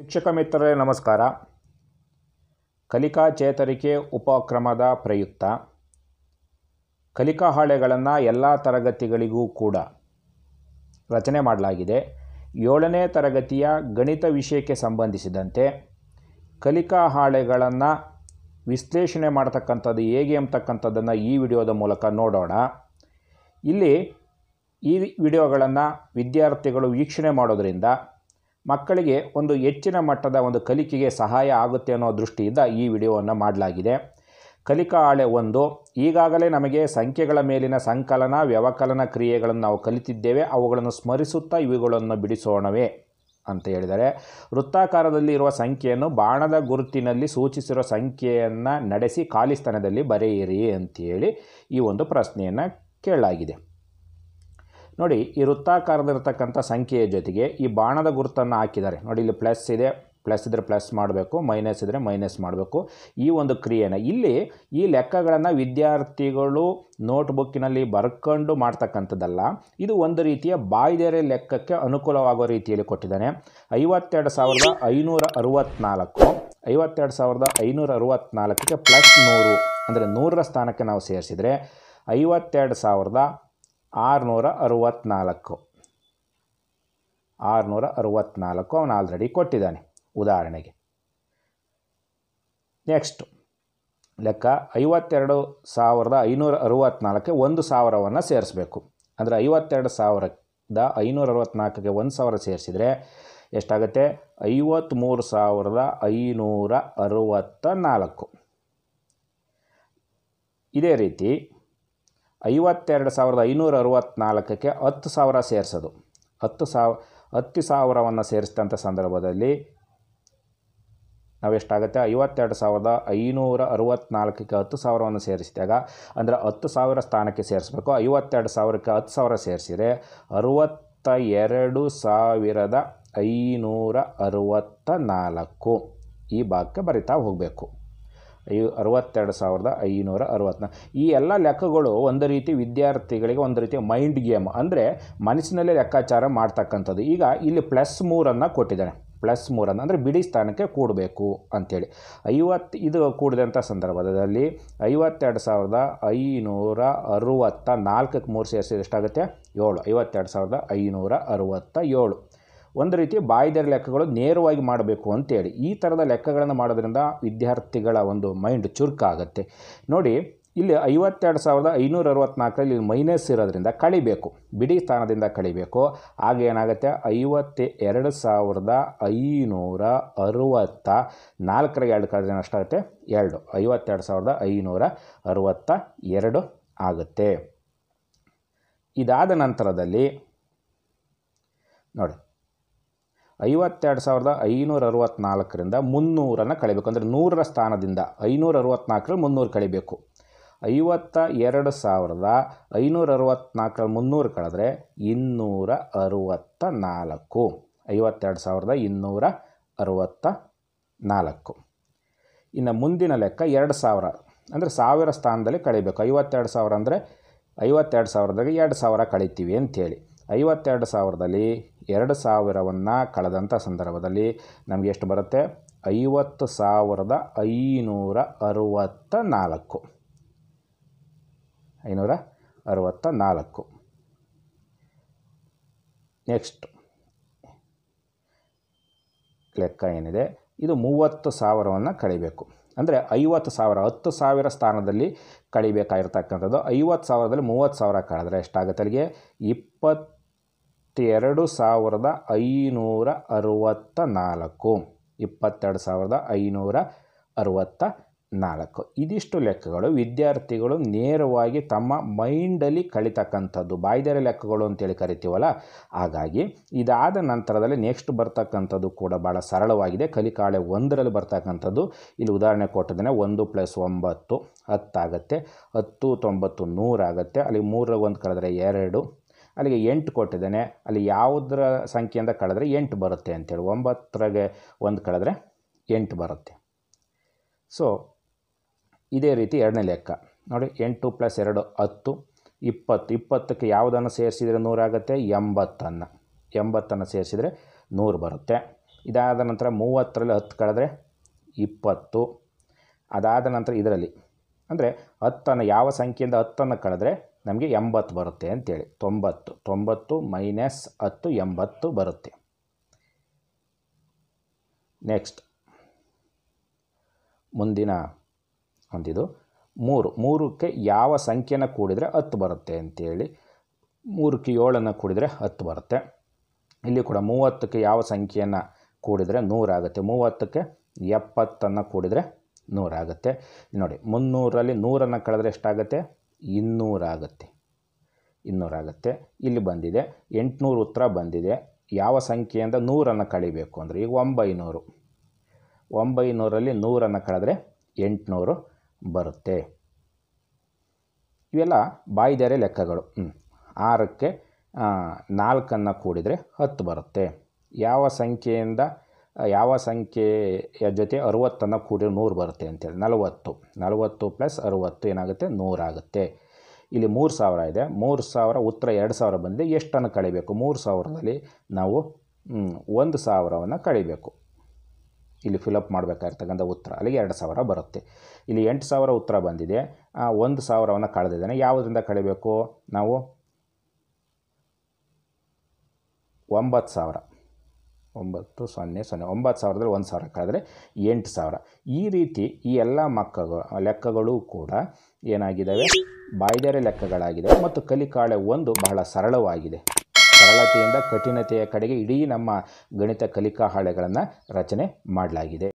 ಶಿಕ್ಷಕ ಮಿತ್ರರೇ ನಮಸ್ಕಾರ ಕಲಿಕಾ ಚೇತರಿಕೆ ಉಪಕ್ರಮದ ಪ್ರಯುಕ್ತ ಕಲಿಕಾ ಹಾಳೆಗಳನ್ನು ಎಲ್ಲ ತರಗತಿಗಳಿಗೂ ಕೂಡ ರಚನೆ ಮಾಡಲಾಗಿದೆ ಏಳನೇ ತರಗತಿಯ ಗಣಿತ ವಿಷಯಕ್ಕೆ ಸಂಬಂಧಿಸಿದಂತೆ ಕಲಿಕಾ ಹಾಳೆಗಳನ್ನು ವಿಶ್ಲೇಷಣೆ ಮಾಡ್ತಕ್ಕಂಥದ್ದು ಹೇಗೆ ಅಂತಕ್ಕಂಥದ್ದನ್ನು ಈ ವಿಡಿಯೋದ ಮೂಲಕ ನೋಡೋಣ ಇಲ್ಲಿ ಈ ವಿಡಿಯೋಗಳನ್ನು ವಿದ್ಯಾರ್ಥಿಗಳು ವೀಕ್ಷಣೆ ಮಾಡೋದರಿಂದ ಮಕ್ಕಳಿಗೆ ಒಂದು ಹೆಚ್ಚಿನ ಮಟ್ಟದ ಒಂದು ಕಲಿಕೆಗೆ ಸಹಾಯ ಆಗುತ್ತೆ ಅನ್ನೋ ದೃಷ್ಟಿಯಿಂದ ಈ ವಿಡಿಯೋವನ್ನು ಮಾಡಲಾಗಿದೆ ಕಲಿಕಾ ಹಾಳೆ ಒಂದು ಈಗಾಗಲೇ ನಮಗೆ ಸಂಖ್ಯೆಗಳ ಮೇಲಿನ ಸಂಕಲನ ವ್ಯವಕಲನ ಕ್ರಿಯೆಗಳನ್ನು ನಾವು ಕಲಿತಿದ್ದೇವೆ ಅವುಗಳನ್ನು ಸ್ಮರಿಸುತ್ತಾ ಇವುಗಳನ್ನು ಬಿಡಿಸೋಣವೇ ಅಂತ ಹೇಳಿದರೆ ವೃತ್ತಾಕಾರದಲ್ಲಿ ಇರುವ ಸಂಖ್ಯೆಯನ್ನು ಬಾಣದ ಗುರುತಿನಲ್ಲಿ ಸೂಚಿಸಿರುವ ಸಂಖ್ಯೆಯನ್ನು ನಡೆಸಿ ಖಾಲಿ ಸ್ಥಾನದಲ್ಲಿ ಬರೆಯಿರಿ ಅಂತೇಳಿ ಈ ಒಂದು ಪ್ರಶ್ನೆಯನ್ನು ಕೇಳಲಾಗಿದೆ ನೋಡಿ ಈ ವೃತ್ತಾಕಾರದಿರ್ತಕ್ಕಂಥ ಸಂಖ್ಯೆಯ ಜೊತೆಗೆ ಈ ಬಾಣದ ಗುರುತನ್ನು ಹಾಕಿದ್ದಾರೆ ನೋಡಿ ಇಲ್ಲಿ ಪ್ಲಸ್ ಇದೆ ಪ್ಲಸ್ ಇದ್ದರೆ ಪ್ಲಸ್ ಮಾಡಬೇಕು ಮೈನಸ್ ಇದ್ದರೆ ಮೈನಸ್ ಮಾಡಬೇಕು ಈ ಒಂದು ಕ್ರಿಯೆನ ಇಲ್ಲಿ ಈ ಲೆಕ್ಕಗಳನ್ನು ವಿದ್ಯಾರ್ಥಿಗಳು ನೋಟ್ಬುಕ್ಕಿನಲ್ಲಿ ಬರ್ಕೊಂಡು ಮಾಡ್ತಕ್ಕಂಥದ್ದಲ್ಲ ಇದು ಒಂದು ರೀತಿಯ ಬಾಯ್ದೆರೆ ಲೆಕ್ಕಕ್ಕೆ ಅನುಕೂಲವಾಗೋ ರೀತಿಯಲ್ಲಿ ಕೊಟ್ಟಿದ್ದಾನೆ ಐವತ್ತೆರಡು ಸಾವಿರದ ಐನೂರ ಅರುವತ್ನಾಲ್ಕು ಐವತ್ತೆರಡು ಸಾವಿರದ ಐನೂರ ಪ್ಲಸ್ ನೂರು ಅಂದರೆ ನೂರರ ಸ್ಥಾನಕ್ಕೆ ನಾವು ಸೇರಿಸಿದರೆ ಐವತ್ತೆರಡು ಸಾವಿರದ ಆರುನೂರ ಅರುವತ್ತ್ನಾಲ್ಕು ಆರುನೂರ ಅರುವತ್ತ್ನಾಲ್ಕು ಅವನು ಆಲ್ರೆಡಿ ಕೊಟ್ಟಿದ್ದಾನೆ ಉದಾಹರಣೆಗೆ ನೆಕ್ಸ್ಟ್ ಲೆಕ್ಕ ಐವತ್ತೆರಡು ಸಾವಿರದ ಐನೂರ ಅರುವತ್ನಾಲ್ಕಕ್ಕೆ ಒಂದು ಸಾವಿರವನ್ನು ಸೇರಿಸಬೇಕು ಅಂದರೆ ಐವತ್ತೆರಡು ಸಾವಿರದ ಐನೂರ ಅರುವತ್ನಾಲ್ಕಕ್ಕೆ ಒಂದು ಸಾವಿರ ಸೇರಿಸಿದರೆ ಎಷ್ಟಾಗುತ್ತೆ ಐವತ್ತ್ಮೂರು ಸಾವಿರದ ಐನೂರ ಅರುವತ್ತ ನಾಲ್ಕು ಇದೇ ರೀತಿ ಐವತ್ತೆರಡು ಸಾವಿರದ ಐನೂರ ಅರವತ್ತ್ನಾಲ್ಕಕ್ಕೆ ಹತ್ತು ಸಾವಿರ ಸೇರಿಸೋದು ಹತ್ತು ಸಾವ ಹತ್ತು ಸಾವಿರವನ್ನು ಸೇರಿಸಿದಂಥ ಸಂದರ್ಭದಲ್ಲಿ ನಾವೆಷ್ಟಾಗುತ್ತೆ ಐವತ್ತೆರಡು ಸಾವಿರದ ಐನೂರ ಅರವತ್ತ್ನಾಲ್ಕಕ್ಕೆ ಹತ್ತು ಸಾವಿರವನ್ನು ಸೇರಿಸಿದಾಗ ಅಂದರೆ ಹತ್ತು ಸಾವಿರ ಸ್ಥಾನಕ್ಕೆ ಸೇರಿಸಬೇಕು ಐವತ್ತೆರಡು ಸಾವಿರಕ್ಕೆ ಹತ್ತು ಸಾವಿರ ಸೇರಿಸಿದರೆ ಅರುವತ್ತ ಎರಡು ಸಾವಿರದ ಐನೂರ ಅರುವತ್ತ ನಾಲ್ಕು ಈ ಭಾಗಕ್ಕೆ ಬರಿತಾ ಹೋಗಬೇಕು ಐ ಅರವತ್ತೆರಡು ಸಾವಿರದ ಐನೂರ ಅರವತ್ತನ ಈ ಎಲ್ಲ ಲೆಕ್ಕಗಳು ಒಂದು ರೀತಿ ವಿದ್ಯಾರ್ಥಿಗಳಿಗೆ ಒಂದು ರೀತಿ ಮೈಂಡ್ ಗೇಮ್ ಅಂದರೆ ಮನಸ್ಸಿನಲ್ಲೇ ಲೆಕ್ಕಾಚಾರ ಮಾಡ್ತಕ್ಕಂಥದ್ದು ಈಗ ಇಲ್ಲಿ ಪ್ಲಸ್ ಮೂರನ್ನು ಕೊಟ್ಟಿದ್ದಾರೆ ಪ್ಲಸ್ ಮೂರನ್ನು ಅಂದರೆ ಬಿಡಿ ಸ್ಥಾನಕ್ಕೆ ಕೂಡಬೇಕು ಅಂಥೇಳಿ ಐವತ್ತು ಇದು ಕೂಡಿದಂಥ ಸಂದರ್ಭದಲ್ಲಿ ಐವತ್ತೆರಡು ಸಾವಿರದ ಐನೂರ ಅರುವತ್ತ ನಾಲ್ಕಕ್ಕೆ ಮೂರು ಸೇರಿಸಿದ ಎಷ್ಟಾಗುತ್ತೆ ಏಳು ಐವತ್ತೆರಡು ಸಾವಿರದ ಐನೂರ ಅರುವತ್ತ ಏಳು ಒಂದು ರೀತಿ ಬಾಯ್ದರ ಲೆಕ್ಕಗಳು ನೇರವಾಗಿ ಮಾಡಬೇಕು ಅಂತೇಳಿ ಈ ಥರದ ಲೆಕ್ಕಗಳನ್ನು ಮಾಡೋದ್ರಿಂದ ವಿದ್ಯಾರ್ಥಿಗಳ ಒಂದು ಮೈಂಡ್ ಚುರುಕಾಗುತ್ತೆ ನೋಡಿ ಇಲ್ಲಿ ಐವತ್ತೆರಡು ಸಾವಿರದ ಐನೂರ ಅರವತ್ತ್ನಾಲ್ಕರಲ್ಲಿ ಮೈನಸ್ ಇರೋದ್ರಿಂದ ಕಳಿಬೇಕು ಬಿಡಿ ಸ್ಥಾನದಿಂದ ಕಳಿಬೇಕು ಆಗ ಏನಾಗುತ್ತೆ ಎರಡು ಸಾವಿರದ ಐನೂರ ಅರುವತ್ತ ನಾಲ್ಕರ ಎರಡು ಕಳೆದ್ರೆ ಅಷ್ಟಾಗುತ್ತೆ ಎರಡು ಐವತ್ತೆರಡು ಸಾವಿರದ ಐನೂರ ಅರುವತ್ತ ಎರಡು ಆಗುತ್ತೆ ಇದಾದ ನಂತರದಲ್ಲಿ ನೋಡಿ ಐವತ್ತೆರಡು ಸಾವಿರದ ಐನೂರ ಅರವತ್ತ್ನಾಲ್ಕರಿಂದ ಮುನ್ನೂರನ್ನು ಕಳಿಬೇಕು ಅಂದರೆ ನೂರರ ಸ್ಥಾನದಿಂದ ಐನೂರ ಅರವತ್ತ್ನಾಲ್ಕರಲ್ಲಿ ಮುನ್ನೂರು ಕಳಿಬೇಕು ಐವತ್ತ ಎರಡು ಸಾವಿರದ ಐನೂರ ಅರವತ್ತ್ನಾಲ್ಕರಲ್ಲಿ ಮುನ್ನೂರು ಕಳೆದ್ರೆ ಇನ್ನೂರ ಅರುವತ್ತ ನಾಲ್ಕು ಐವತ್ತೆರಡು ಸಾವಿರದ ಇನ್ನೂರ ಅರುವತ್ತ ನಾಲ್ಕು ಇನ್ನು ಮುಂದಿನ ಲೆಕ್ಕ ಎರಡು ಸಾವಿರ ಅಂದರೆ ಸಾವಿರ ಸ್ಥಾನದಲ್ಲಿ ಕಳಿಬೇಕು ಐವತ್ತೆರಡು ಸಾವಿರ ಅಂದರೆ ಐವತ್ತೆರಡು ಸಾವಿರದಾಗ ಎರಡು ಸಾವಿರ ಕಳಿತೀವಿ ಅಂಥೇಳಿ ಐವತ್ತೆರಡು ಸಾವಿರದಲ್ಲಿ ಎರಡು ಸಾವಿರವನ್ನು ಕಳೆದಂಥ ಸಂದರ್ಭದಲ್ಲಿ ನಮಗೆ ಎಷ್ಟು ಬರುತ್ತೆ ಐವತ್ತು ಸಾವಿರದ ಐನೂರ ಅರುವತ್ತ ನಾಲ್ಕು ಐನೂರ ಅರುವತ್ತ ನಾಲ್ಕು ನೆಕ್ಸ್ಟ್ ಲೆಕ್ಕ ಏನಿದೆ ಇದು ಮೂವತ್ತು ಸಾವಿರವನ್ನು ಕಳಿಬೇಕು ಅಂದರೆ ಐವತ್ತು ಸಾವಿರ ಹತ್ತು ಸಾವಿರ ಸ್ಥಾನದಲ್ಲಿ ಕಳಿಬೇಕಾಗಿರ್ತಕ್ಕಂಥದ್ದು ಐವತ್ತು ಸಾವಿರದಲ್ಲಿ ಮೂವತ್ತು ಸಾವಿರ ಕಳೆದ್ರೆ ಎಷ್ಟಾಗುತ್ತೆ ಅಲ್ಲಿಗೆ ಇಪ್ಪತ್ತು ಇಪ್ಪತ್ತೆರಡು ಸಾವಿರದ ಐನೂರ ಅರುವತ್ತ ನಾಲ್ಕು ಇಪ್ಪತ್ತೆರಡು ಸಾವಿರದ ಐನೂರ ಅರುವತ್ತ ನಾಲ್ಕು ಇದಿಷ್ಟು ಲೆಕ್ಕಗಳು ವಿದ್ಯಾರ್ಥಿಗಳು ನೇರವಾಗಿ ತಮ್ಮ ಮೈಂಡಲ್ಲಿ ಕಲಿತಕ್ಕಂಥದ್ದು ಬಾಯ್ದೆರೆ ಲೆಕ್ಕಗಳು ಅಂತೇಳಿ ಕರಿತೀವಲ್ಲ ಹಾಗಾಗಿ ಇದಾದ ನಂತರದಲ್ಲಿ ನೆಕ್ಸ್ಟ್ ಬರ್ತಕ್ಕಂಥದ್ದು ಕೂಡ ಭಾಳ ಸರಳವಾಗಿದೆ ಕಲಿಕಾಳೆ ಒಂದರಲ್ಲಿ ಬರ್ತಕ್ಕಂಥದ್ದು ಇಲ್ಲಿ ಉದಾಹರಣೆ ಕೊಟ್ಟಿದ್ದೇನೆ ಒಂದು ಪ್ಲಸ್ ಒಂಬತ್ತು ಹತ್ತಾಗತ್ತೆ ಹತ್ತು ತೊಂಬತ್ತು ನೂರಾಗತ್ತೆ ಅಲ್ಲಿ ಮೂರರ ಒಂದು ಕಳೆದ್ರೆ ಎರಡು ಅಲ್ಲಿಗೆ ಎಂಟು ಕೊಟ್ಟಿದ್ದಾನೆ ಅಲ್ಲಿ ಯಾವುದರ ಸಂಖ್ಯೆಯಿಂದ ಕಳೆದ್ರೆ ಎಂಟು ಬರುತ್ತೆ ಅಂತೇಳಿ ಒಂಬತ್ತರಾಗೆ ಒಂದು ಕಳೆದ್ರೆ ಎಂಟು ಬರುತ್ತೆ ಸೊ ಇದೇ ರೀತಿ ಎರಡನೇ ಲೆಕ್ಕ ನೋಡಿ ಎಂಟು ಪ್ಲಸ್ ಎರಡು ಹತ್ತು ಇಪ್ಪತ್ತು ಇಪ್ಪತ್ತಕ್ಕೆ ಯಾವುದನ್ನು ಸೇರಿಸಿದರೆ ನೂರಾಗುತ್ತೆ ಎಂಬತ್ತನ್ನು ಎಂಬತ್ತನ್ನು ಸೇರಿಸಿದರೆ ನೂರು ಬರುತ್ತೆ ಇದಾದ ನಂತರ ಮೂವತ್ತರಲ್ಲಿ ಹತ್ತು ಕಳೆದ್ರೆ ಇಪ್ಪತ್ತು ಅದಾದ ನಂತರ ಇದರಲ್ಲಿ ಅಂದರೆ ಹತ್ತನ್ನು ಯಾವ ಸಂಖ್ಯೆಯಿಂದ ಹತ್ತನ್ನು ಕಳೆದ್ರೆ ನಮಗೆ ಎಂಬತ್ತು ಬರುತ್ತೆ ಅಂತೇಳಿ ತೊಂಬತ್ತು ತೊಂಬತ್ತು ಮೈನಸ್ ಹತ್ತು ಎಂಬತ್ತು ಬರುತ್ತೆ ನೆಕ್ಸ್ಟ್ ಮುಂದಿನ ಒಂದಿದು ಮೂರು ಮೂರಕ್ಕೆ ಯಾವ ಸಂಖ್ಯೆನ ಕೂಡಿದರೆ ಹತ್ತು ಬರುತ್ತೆ ಅಂತೇಳಿ ಮೂರಕ್ಕೆ ಏಳನ್ನು ಕೂಡಿದರೆ ಹತ್ತು ಬರುತ್ತೆ ಇಲ್ಲಿ ಕೂಡ ಮೂವತ್ತಕ್ಕೆ ಯಾವ ಸಂಖ್ಯೆಯನ್ನು ಕೂಡಿದರೆ ನೂರಾಗುತ್ತೆ ಮೂವತ್ತಕ್ಕೆ ಎಪ್ಪತ್ತನ್ನು ಕೂಡಿದರೆ ನೂರಾಗುತ್ತೆ ನೋಡಿ ಮುನ್ನೂರಲ್ಲಿ ನೂರನ್ನು ಕಳೆದ್ರೆ ಎಷ್ಟಾಗುತ್ತೆ ಇನ್ನೂರಾಗತ್ತೆ ಇನ್ನೂರಾಗತ್ತೆ ಇಲ್ಲಿ ಬಂದಿದೆ ಎಂಟುನೂರು ಉತ್ತರ ಬಂದಿದೆ ಯಾವ ಸಂಖ್ಯೆಯಿಂದ ನೂರನ್ನು ಕಳಿಬೇಕು ಅಂದರೆ ಈಗ ಒಂಬೈನೂರು ಒಂಬೈನೂರಲ್ಲಿ ನೂರನ್ನು ಕಳೆದ್ರೆ ಎಂಟುನೂರು ಬರುತ್ತೆ ಇವೆಲ್ಲ ಬಾಯ್ದೇರೆ ಲೆಕ್ಕಗಳು ಆರಕ್ಕೆ ನಾಲ್ಕನ್ನು ಕೂಡಿದರೆ ಹತ್ತು ಬರುತ್ತೆ ಯಾವ ಸಂಖ್ಯೆಯಿಂದ ಯಾವ ಸಂಖ್ಯೆಯ ಜೊತೆ ಅರುವತ್ತನ್ನು ಕೂಡಿ ನೂರು ಬರುತ್ತೆ ಅಂತೇಳಿ ನಲವತ್ತು ನಲವತ್ತು ಪ್ಲಸ್ ಅರುವತ್ತು ಏನಾಗುತ್ತೆ ನೂರಾಗುತ್ತೆ ಇಲ್ಲಿ ಮೂರು ಸಾವಿರ ಇದೆ ಮೂರು ಸಾವಿರ ಉತ್ತರ ಎರಡು ಸಾವಿರ ಬಂದಿದೆ ಎಷ್ಟನ್ನು ಕಳಿಬೇಕು ಮೂರು ಸಾವಿರದಲ್ಲಿ ನಾವು ಒಂದು ಸಾವಿರವನ್ನು ಕಳಿಬೇಕು ಇಲ್ಲಿ ಫಿಲಪ್ ಮಾಡಬೇಕಾಗಿರ್ತಕ್ಕಂಥ ಉತ್ತರ ಅಲ್ಲಿಗೆ ಎರಡು ಸಾವಿರ ಬರುತ್ತೆ ಇಲ್ಲಿ ಎಂಟು ಸಾವಿರ ಉತ್ತರ ಬಂದಿದೆ ಒಂದು ಸಾವಿರವನ್ನು ಕಳೆದಿದ್ದಾನೆ ಯಾವುದರಿಂದ ಕಳಿಬೇಕು ನಾವು ಒಂಬತ್ತು ಸಾವಿರ ಒಂಬತ್ತು ಸೊನ್ನೆ ಸೊನ್ನೆ ಒಂಬತ್ತು ಸಾವಿರದಲ್ಲಿ ಒಂದು ಸಾವಿರ ಕಳೆದ್ರೆ ಎಂಟು ಸಾವಿರ ಈ ರೀತಿ ಈ ಎಲ್ಲ ಮಕ್ಕಳು ಲೆಕ್ಕಗಳು ಕೂಡ ಏನಾಗಿದ್ದಾವೆ ಬಾಯ್ದೆರೆ ಲೆಕ್ಕಗಳಾಗಿದೆ ಮತ್ತು ಕಲಿಕಾಳೆ ಒಂದು ಬಹಳ ಸರಳವಾಗಿದೆ ಸರಳತೆಯಿಂದ ಕಠಿಣತೆಯ ಕಡೆಗೆ ಇಡೀ ನಮ್ಮ ಗಣಿತ ಕಲಿಕಾ ಹಾಳೆಗಳನ್ನು ರಚನೆ ಮಾಡಲಾಗಿದೆ